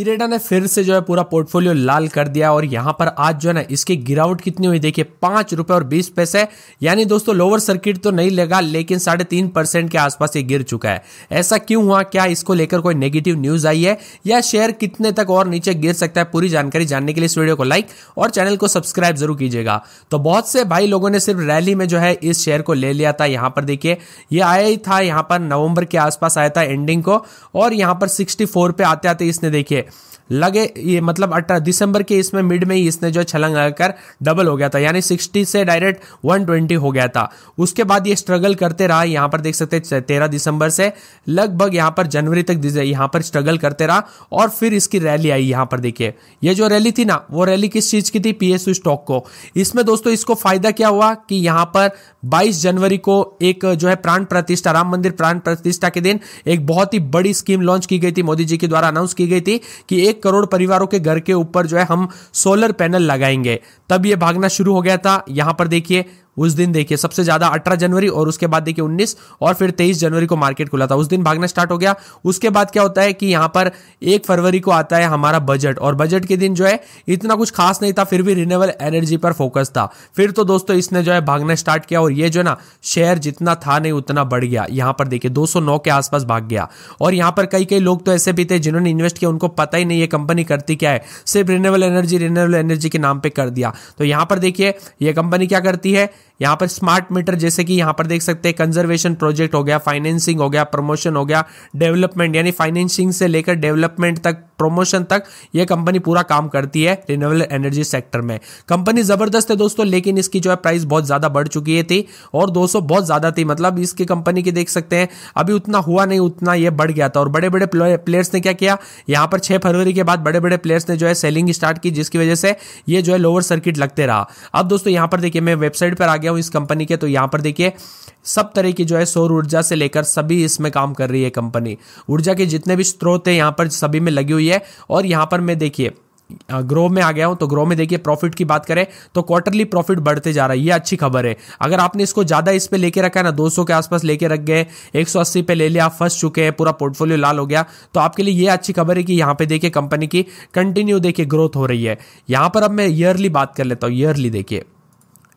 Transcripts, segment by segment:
इरेडा ने फिर से जो है पूरा पोर्टफोलियो लाल कर दिया और यहां पर आज जो है ना इसकी गिरावट कितनी हुई देखिए पांच रुपए और बीस पैसे यानी दोस्तों लोअर सर्किट तो नहीं लगा लेकिन साढ़े तीन परसेंट के आसपास ये गिर चुका है ऐसा क्यों हुआ क्या इसको लेकर कोई नेगेटिव न्यूज आई है या शेयर कितने तक और नीचे गिर सकता है पूरी जानकारी जानने के लिए इस वीडियो को लाइक और चैनल को सब्सक्राइब जरूर कीजिएगा तो बहुत से भाई लोगों ने सिर्फ रैली में जो है इस शेयर को ले लिया था यहाँ पर देखिए ये आया ही था यहाँ पर नवंबर के आसपास आया था एंडिंग को और यहाँ पर सिक्सटी पे आते आते इसने देखिए लगे लगे ये मतलब अठारह दिसंबर के इसमें मिड में ही इसने जो छलंग लगाकर डबल हो गया था यानी 60 से डायरेक्ट 120 हो गया था उसके बाद ये स्ट्रगल करते रहा यहाँ पर देख सकते हैं तेरह दिसंबर से लगभग यहाँ पर जनवरी तक यहाँ पर स्ट्रगल करते रहा और फिर इसकी रैली आई यहाँ पर देखिए ये जो रैली थी ना वो रैली किस चीज़ की थी पी स्टॉक को इसमें दोस्तों इसको फायदा क्या हुआ कि यहाँ पर बाईस जनवरी को एक जो है प्राण प्रतिष्ठा राम मंदिर प्राण प्रतिष्ठा के दिन एक बहुत ही बड़ी स्कीम लॉन्च की गई थी मोदी जी के द्वारा अनाउंस की गई थी कि एक करोड़ परिवारों के घर के ऊपर जो है हम सोलर पैनल लगाएंगे तब ये भागना शुरू हो गया था यहां पर देखिए उस दिन देखिए सबसे ज्यादा अठारह जनवरी और उसके बाद देखिए उन्नीस और फिर तेईस जनवरी को मार्केट खुला था उस दिन भागना स्टार्ट हो गया उसके बाद क्या होता है कि यहाँ पर एक फरवरी को आता है हमारा बजट और बजट के दिन जो है इतना कुछ खास नहीं था फिर भी रिन्यूएबल एनर्जी पर फोकस था फिर तो दोस्तों इसने जो है भागना स्टार्ट किया और ये जो है ना शेयर जितना था नहीं उतना बढ़ गया यहाँ पर देखिए दो के आसपास भाग गया और यहां पर कई कई लोग तो ऐसे भी थे जिन्होंने इन्वेस्ट किया उनको पता ही नहीं ये कंपनी करती क्या है सिर्फ रिन्यूएबल एनर्जी रिन्यूएबल एनर्जी के नाम पर कर दिया तो यहाँ पर देखिए ये कंपनी क्या करती है यहाँ पर स्मार्ट मीटर जैसे कि यहाँ पर देख सकते हैं कंजर्वेशन प्रोजेक्ट हो गया फाइनेंसिंग हो गया प्रमोशन हो गया डेवलपमेंट यानी फाइनेंसिंग से लेकर डेवलपमेंट तक प्रमोशन तक यह कंपनी पूरा काम करती है रिन्यूएबल एनर्जी सेक्टर में कंपनी जबरदस्त है दोस्तों लेकिन इसकी जो है प्राइस बहुत ज्यादा बढ़ चुकी है थी और दो बहुत ज्यादा थी मतलब इसकी कंपनी की देख सकते हैं अभी उतना हुआ नहीं उतना यह बढ़ गया था और बड़े बड़े प्लेयर्स ने क्या किया यहाँ पर छह फरवरी के बाद बड़े बड़े प्लेयर्स ने जो है सेलिंग स्टार्ट की जिसकी वजह से ये जो है लोअर सर्किट लगते रहा अब दोस्तों यहां पर देखिए मैं वेबसाइट पर आ गया हूँ इस कंपनी के तो यहाँ पर देखिए सब तरह की जो है सौर ऊर्जा से लेकर सभी इसमें काम कर रही है कंपनी ऊर्जा के जितने भी स्रोत है यहाँ पर सभी में लगी हुई है और यहाँ पर मैं देखिए ग्रो में आ गया हूं तो ग्रो में देखिए प्रॉफिट की बात करें तो क्वार्टरली प्रॉफिट बढ़ते जा रहा है ये अच्छी खबर है अगर आपने इसको ज्यादा इस पे लेके रखा है ना 200 के आसपास लेके रख गए 180 पे ले लिया फंस चुके हैं पूरा पोर्टफोलियो लाल हो गया तो आपके लिए ये अच्छी खबर है कि यहां पर देखिए कंपनी की कंटिन्यू देखिए ग्रोथ हो रही है यहां पर अब मैं ईयरली बात कर लेता हूं ईयरली देखिए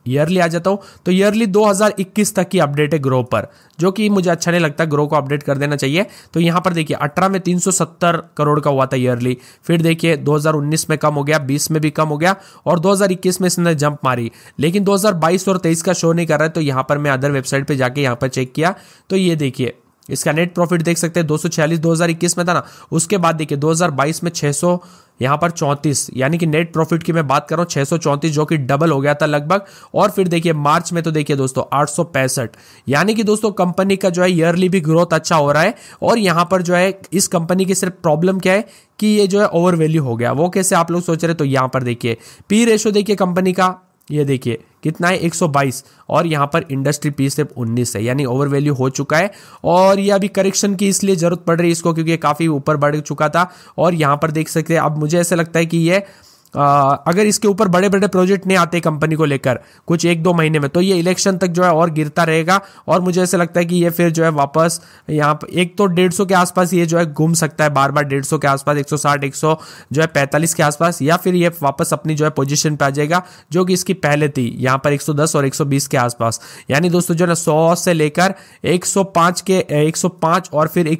ईयरली आ जाता हूँ तो ईयरली 2021 तक की अपडेट है ग्रो पर जो कि मुझे अच्छा नहीं लगता ग्रो को अपडेट कर देना चाहिए तो यहाँ पर देखिए 18 में 370 करोड़ का हुआ था ईयरली फिर देखिए 2019 में कम हो गया 20 में भी कम हो गया और 2021 में इसने जंप मारी लेकिन 2022 और 23 का शो नहीं कर रहा है तो यहाँ पर मैं अदर वेबसाइट पर जाके यहाँ पर चेक किया तो ये देखिए इसका नेट प्रॉफिट देख सकते हैं दो सौ छियालीस दो हजार इक्कीस में था ना उसके बाद देखिए दो हजार बाईस में छह सौ यहाँ पर चौंतीस यानी कि नेट प्रॉफिट की मैं बात कर रहा हूँ छह सौ जो कि डबल हो गया था लगभग और फिर देखिए मार्च में तो देखिए दोस्तों आठ सौ यानी कि दोस्तों कंपनी का जो है ईयरली भी ग्रोथ अच्छा हो रहा है और यहाँ पर जो है इस कंपनी की सिर्फ प्रॉब्लम क्या है कि ये जो है ओवर वैल्यू हो गया वो कैसे आप लोग सोच रहे तो यहाँ पर देखिए पी रेशो देखिए कंपनी का ये देखिए कितना है 122 और यहाँ पर इंडस्ट्री पी सिर्फ 19 है यानी ओवर वैल्यू हो चुका है और ये अभी करेक्शन की इसलिए जरूरत पड़ रही है इसको क्योंकि काफ़ी ऊपर बढ़ चुका था और यहाँ पर देख सकते हैं अब मुझे ऐसा लगता है कि ये अगर इसके ऊपर बड़े बड़े प्रोजेक्ट नहीं आते कंपनी को लेकर कुछ एक दो महीने में तो ये इलेक्शन तक जो है और गिरता रहेगा और मुझे ऐसा लगता है कि ये फिर जो है वापस यहाँ पर एक तो डेढ़ के आसपास ये जो है घूम सकता है बार बार डेढ़ के आसपास एक सौ जो है पैंतालीस के आसपास या फिर ये वापस अपनी जो है पोजिशन पर आ जाएगा जो कि इसकी पहले थी यहाँ पर दस और बीस के आसपास यानी दोस्तों जो है ना से लेकर पाँच के पाँच और फिर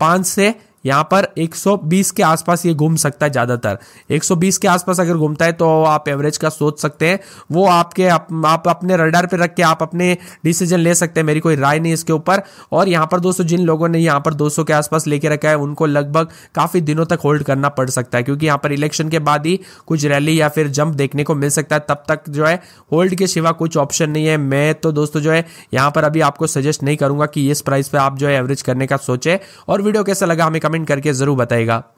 पाँच से यहाँ पर 120 के आसपास ये घूम सकता है ज़्यादातर 120 के आसपास अगर घूमता है तो आप एवरेज का सोच सकते हैं वो आपके आप, आप अपने रडार पे रख के आप अपने डिसीजन ले सकते हैं मेरी कोई राय नहीं इसके ऊपर और यहाँ पर दोस्तों जिन लोगों ने यहाँ पर 200 के आसपास लेके रखा है उनको लगभग काफ़ी दिनों तक होल्ड करना पड़ सकता है क्योंकि यहाँ पर इलेक्शन के बाद ही कुछ रैली या फिर जंप देखने को मिल सकता है तब तक जो है होल्ड के सिवा कुछ ऑप्शन नहीं है मैं तो दोस्तों जो है यहाँ पर अभी आपको सजेस्ट नहीं करूंगा कि इस प्राइस पर आप जो है एवरेज करने का सोचे और वीडियो कैसा लगा हमें कमेंट कमेंट करके ज़रूर बताएगा